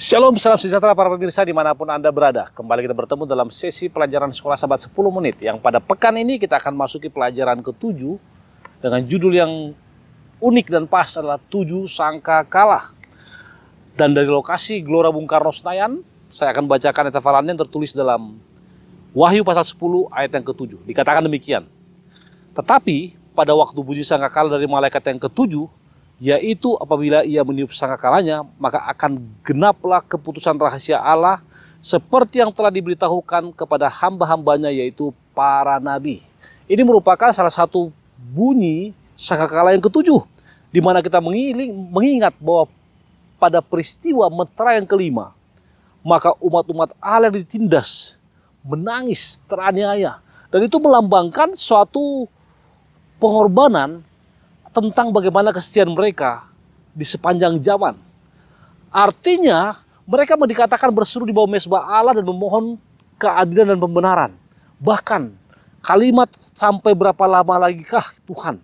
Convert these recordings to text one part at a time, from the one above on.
Shalom, salam sejahtera para pemirsa dimanapun Anda berada. Kembali kita bertemu dalam sesi pelajaran sekolah sahabat 10 menit. Yang pada pekan ini kita akan masuki pelajaran ke-7 dengan judul yang unik dan pas adalah 7 sangka kalah. Dan dari lokasi Gelora Bung Karno Senayan, saya akan bacakan etafalan yang tertulis dalam Wahyu pasal 10 ayat yang ke-7. Dikatakan demikian. Tetapi pada waktu bunyi kalah dari malaikat yang ketujuh, yaitu apabila ia meniup sangkakalanya, maka akan genaplah keputusan rahasia Allah seperti yang telah diberitahukan kepada hamba-hambanya yaitu para nabi. Ini merupakan salah satu bunyi sangkakala yang ketujuh, di mana kita mengiling, mengingat bahwa pada peristiwa metera yang kelima, maka umat-umat Allah ditindas, menangis, teraniaya. Dan itu melambangkan suatu pengorbanan tentang bagaimana kesetiaan mereka di sepanjang zaman. Artinya, mereka dikatakan berseru di bawah mesbah Allah dan memohon keadilan dan pembenaran. Bahkan kalimat sampai berapa lama lagi kah Tuhan?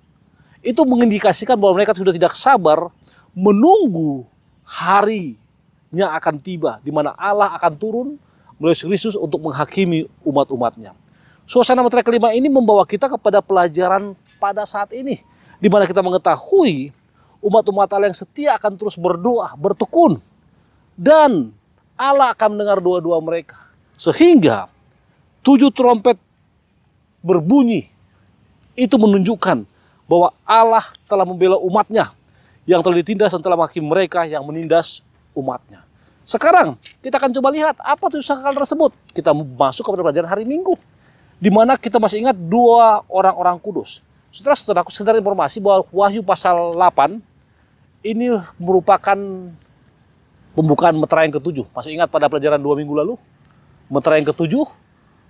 Itu mengindikasikan bahwa mereka sudah tidak sabar menunggu harinya akan tiba di mana Allah akan turun melalui Kristus untuk menghakimi umat-umatnya. Suasana materi kelima ini membawa kita kepada pelajaran pada saat ini di mana kita mengetahui umat-umat Allah yang setia akan terus berdoa, bertekun dan Allah akan mendengar doa-doa mereka sehingga tujuh trompet berbunyi itu menunjukkan bahwa Allah telah membela umatnya yang telah ditindas dan telah maki mereka yang menindas umatnya. Sekarang kita akan coba lihat apa tujuh sangkakala tersebut. Kita masuk kepada pelajaran hari Minggu. Di mana kita masih ingat dua orang-orang kudus saudara setelah aku sekedar informasi bahwa Wahyu pasal 8 ini merupakan pembukaan meterai yang ketujuh. Masih ingat pada pelajaran dua minggu lalu? meterai yang ketujuh,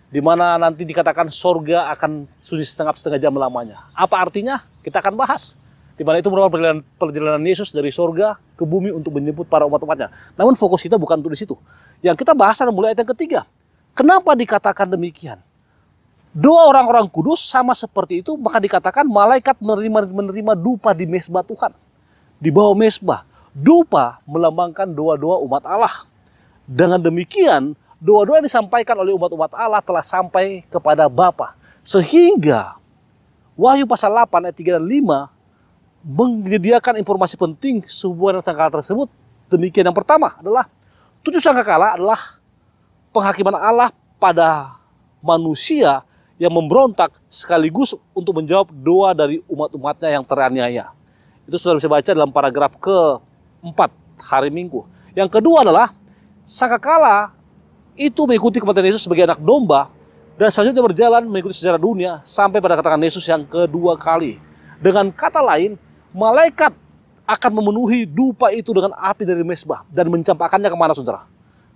di mana nanti dikatakan sorga akan sunyi setengah-setengah jam lamanya. Apa artinya? Kita akan bahas. Di mana itu merupakan perjalanan, perjalanan Yesus dari sorga ke bumi untuk menjemput para umat-umatnya. Namun fokus kita bukan untuk di situ. Yang kita bahas adalah mulai ayat yang ketiga. Kenapa dikatakan demikian? Dua orang-orang kudus sama seperti itu, maka dikatakan malaikat menerima menerima dupa di mesbah Tuhan. Di bawah mesbah, dupa melambangkan doa-doa umat Allah. Dengan demikian, doa-doa yang disampaikan oleh umat-umat Allah telah sampai kepada Bapa. Sehingga Wahyu pasal 8 ayat 3 dan 5 menyediakan informasi penting sebuah sangkala tersebut. Demikian yang pertama adalah tujuh sangkakala adalah penghakiman Allah pada manusia yang memberontak sekaligus untuk menjawab doa dari umat-umatnya yang teraniaya. Itu sudah bisa baca dalam paragraf keempat hari Minggu. Yang kedua adalah sangkakala itu mengikuti kematian Yesus sebagai anak domba dan selanjutnya berjalan mengikuti sejarah dunia sampai pada katakan Yesus yang kedua kali. Dengan kata lain, malaikat akan memenuhi dupa itu dengan api dari mesbah dan mencampakkannya kemana saudara?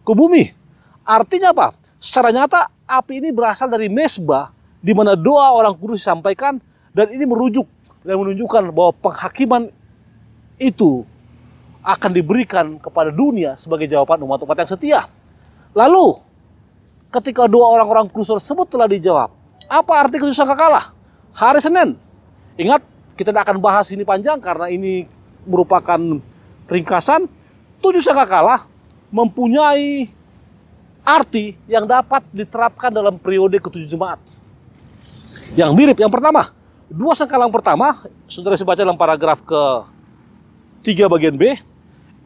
Ke bumi. Artinya apa? Secara nyata, api ini berasal dari mesbah di mana doa orang kudus disampaikan dan ini merujuk dan menunjukkan bahwa penghakiman itu akan diberikan kepada dunia sebagai jawaban umat-umat yang setia. Lalu, ketika doa orang-orang kudus tersebut telah dijawab, apa arti kesusahan kalah? Hari Senin. Ingat, kita tidak akan bahas ini panjang karena ini merupakan ringkasan. Tujuh sangka kalah mempunyai arti yang dapat diterapkan dalam periode ketujuh jemaat. Yang mirip, yang pertama, dua yang pertama, saudara saya baca dalam paragraf ke 3 bagian B,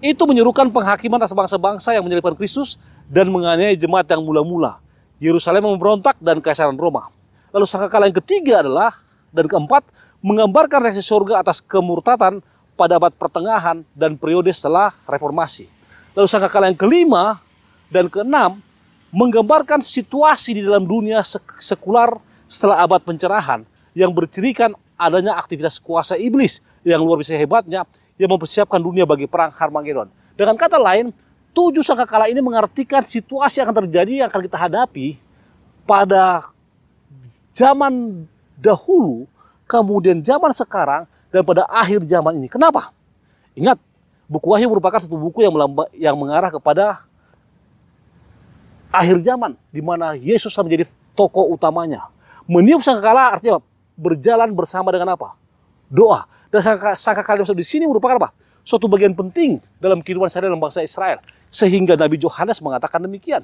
itu menyerukan penghakiman atas bangsa-bangsa yang menyelipkan Kristus dan menganiaya jemaat yang mula-mula. Yerusalem memberontak dan kaisaran Roma. Lalu sangkakala yang ketiga adalah dan keempat menggambarkan reaksi surga atas kemurtatan pada abad pertengahan dan periode setelah reformasi. Lalu sangkakala yang kelima dan keenam, menggambarkan situasi di dalam dunia sekular setelah abad pencerahan yang bercirikan adanya aktivitas kuasa iblis yang luar biasa hebatnya yang mempersiapkan dunia bagi perang Harmagedon. Dengan kata lain, tujuh kala ini mengartikan situasi yang akan terjadi yang akan kita hadapi pada zaman dahulu, kemudian zaman sekarang, dan pada akhir zaman ini. Kenapa? Ingat, buku Wahyu merupakan satu buku yang, yang mengarah kepada akhir zaman di mana Yesus menjadi tokoh utamanya. Meniup sangkakala artinya apa? berjalan bersama dengan apa? Doa. Dan sangkakala sangka di sini merupakan apa? Suatu bagian penting dalam kehidupan saya dalam bangsa Israel. Sehingga Nabi Yohanes mengatakan demikian.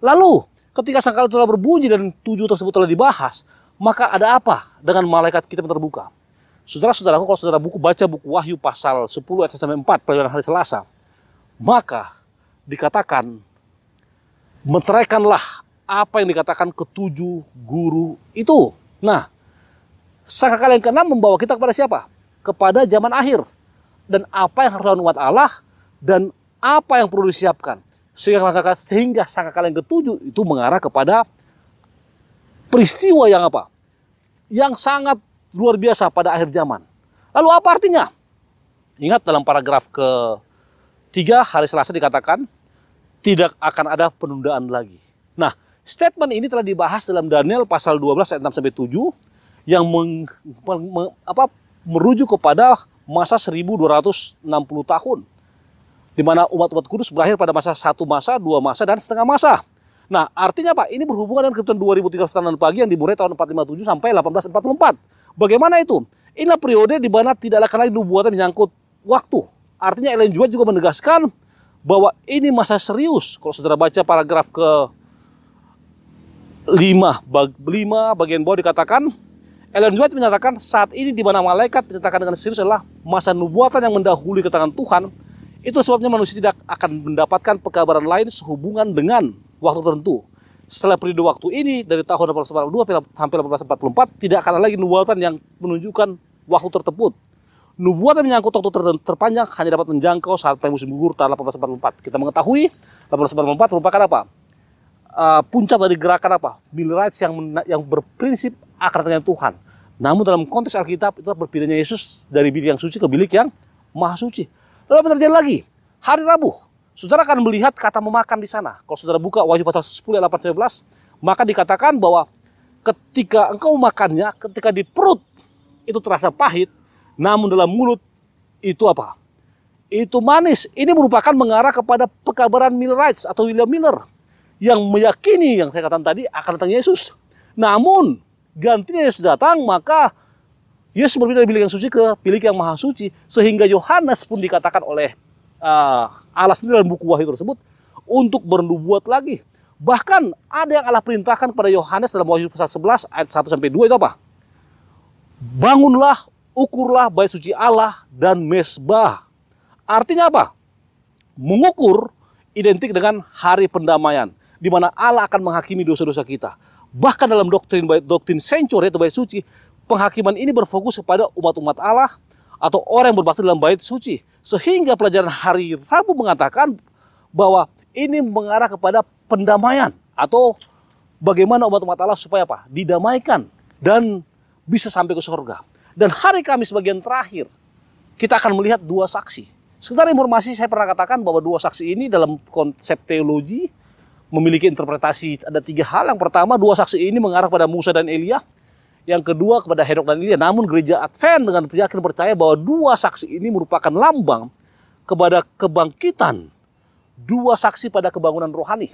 Lalu ketika sangkakala telah berbunyi dan tujuh tersebut telah dibahas, maka ada apa dengan malaikat kita yang terbuka? Saudara-saudaraku, kalau saudara buku baca buku Wahyu pasal 10 ayat sampai 4 pelajaran hari Selasa, maka dikatakan meteraikanlah apa yang dikatakan ketujuh guru itu. Nah, sangka kalian ke membawa kita kepada siapa? Kepada zaman akhir. Dan apa yang harus dilakukan Allah dan apa yang perlu disiapkan. Sehingga, sehingga sangka kalian ketujuh itu mengarah kepada peristiwa yang apa? Yang sangat luar biasa pada akhir zaman. Lalu apa artinya? Ingat dalam paragraf ke tiga hari Selasa dikatakan tidak akan ada penundaan lagi. Nah, statement ini telah dibahas dalam Daniel pasal 12 ayat 6 sampai 7 yang meng, meng, apa, merujuk kepada masa 1260 tahun di mana umat-umat kudus berakhir pada masa satu masa, dua masa, dan setengah masa. Nah, artinya Pak, ini berhubungan dengan ketentuan 2300 tahun pagi yang dimulai tahun 457 sampai 1844. Bagaimana itu? Inilah periode di mana tidak akan lagi nubuatan menyangkut waktu. Artinya Ellen White juga menegaskan bahwa ini masa serius. Kalau saudara baca paragraf ke lima bag, 5 bagian bawah dikatakan, Ellen White menyatakan saat ini di mana malaikat menyatakan dengan serius adalah masa nubuatan yang mendahului tangan Tuhan. Itu sebabnya manusia tidak akan mendapatkan pekabaran lain sehubungan dengan waktu tertentu. Setelah periode waktu ini dari tahun 1842 sampai 1844 tidak akan lagi nubuatan yang menunjukkan waktu tersebut. Nubuat yang menyangkut waktu ter terpanjang hanya dapat menjangkau saat pemusim musim gugur tahun 1844. Kita mengetahui 1844 merupakan apa? Uh, puncak dari gerakan apa? rights yang yang berprinsip akar dengan Tuhan. Namun dalam konteks Alkitab itu berpindahnya Yesus dari bilik yang suci ke bilik yang maha suci. Lalu terjadi lagi? Hari Rabu, saudara akan melihat kata memakan di sana. Kalau saudara buka wahyu pasal 10 ayat 8 maka dikatakan bahwa ketika engkau makannya, ketika di perut itu terasa pahit, namun dalam mulut itu apa? Itu manis. Ini merupakan mengarah kepada pekabaran Millerites atau William Miller yang meyakini yang saya katakan tadi akan datang Yesus. Namun gantinya Yesus datang maka Yesus berpindah dari bilik yang suci ke bilik yang maha suci sehingga Yohanes pun dikatakan oleh uh, Allah sendiri dalam buku Wahyu tersebut untuk bernubuat lagi. Bahkan ada yang Allah perintahkan kepada Yohanes dalam Wahyu pasal 11 ayat 1 sampai 2 itu apa? Bangunlah ukurlah bait suci Allah dan mesbah. Artinya apa? Mengukur identik dengan hari pendamaian, di mana Allah akan menghakimi dosa-dosa kita. Bahkan dalam doktrin doktrin sanctuary atau bait suci, penghakiman ini berfokus kepada umat-umat Allah atau orang yang berbakti dalam bait suci. Sehingga pelajaran hari Rabu mengatakan bahwa ini mengarah kepada pendamaian atau bagaimana umat-umat Allah supaya apa? Didamaikan dan bisa sampai ke surga. Dan hari Kamis bagian terakhir, kita akan melihat dua saksi. Sekedar informasi saya pernah katakan bahwa dua saksi ini dalam konsep teologi memiliki interpretasi ada tiga hal. Yang pertama, dua saksi ini mengarah pada Musa dan Elia. Yang kedua, kepada Henok dan Elia. Namun gereja Advent dengan yakin percaya bahwa dua saksi ini merupakan lambang kepada kebangkitan dua saksi pada kebangunan rohani.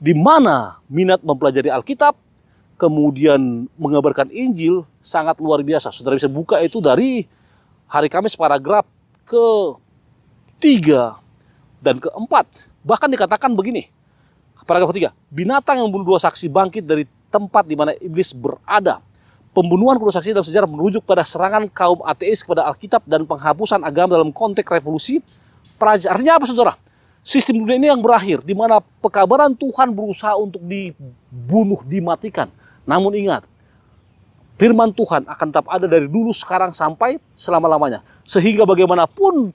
Di mana minat mempelajari Alkitab, kemudian mengabarkan Injil sangat luar biasa. Saudara bisa buka itu dari hari Kamis paragraf ke tiga dan keempat. Bahkan dikatakan begini, paragraf ketiga, binatang yang membunuh dua saksi bangkit dari tempat di mana iblis berada. Pembunuhan kedua saksi dalam sejarah merujuk pada serangan kaum ateis kepada Alkitab dan penghapusan agama dalam konteks revolusi Artinya apa saudara? Sistem dunia ini yang berakhir, di mana pekabaran Tuhan berusaha untuk dibunuh, dimatikan namun ingat, firman Tuhan akan tetap ada dari dulu sekarang sampai selama-lamanya. Sehingga bagaimanapun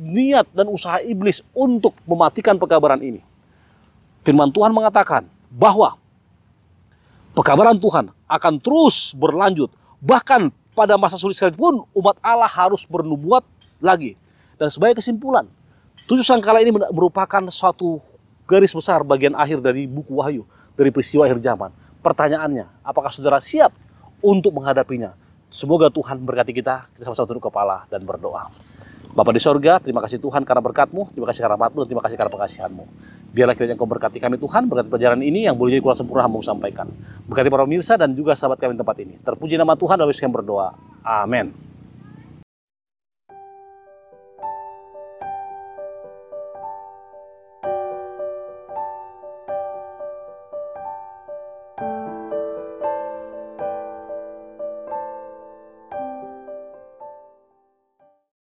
niat dan usaha iblis untuk mematikan pekabaran ini. Firman Tuhan mengatakan bahwa pekabaran Tuhan akan terus berlanjut. Bahkan pada masa sulit sekalipun umat Allah harus bernubuat lagi. Dan sebagai kesimpulan, tujuh sangkala ini merupakan suatu garis besar bagian akhir dari buku Wahyu, dari peristiwa akhir zaman. Pertanyaannya, apakah saudara siap untuk menghadapinya? Semoga Tuhan berkati kita, kita sama-sama tunduk kepala dan berdoa. Bapak di sorga, terima kasih Tuhan karena berkatmu, terima kasih karena rahmatmu, dan terima kasih karena pengasihanmu. Biarlah kiranya Engkau berkati kami Tuhan, berkati pelajaran ini yang boleh jadi kurang sempurna hamba sampaikan. Berkati para pemirsa dan juga sahabat kami di tempat ini. Terpuji nama Tuhan, dalam kami berdoa. Amin.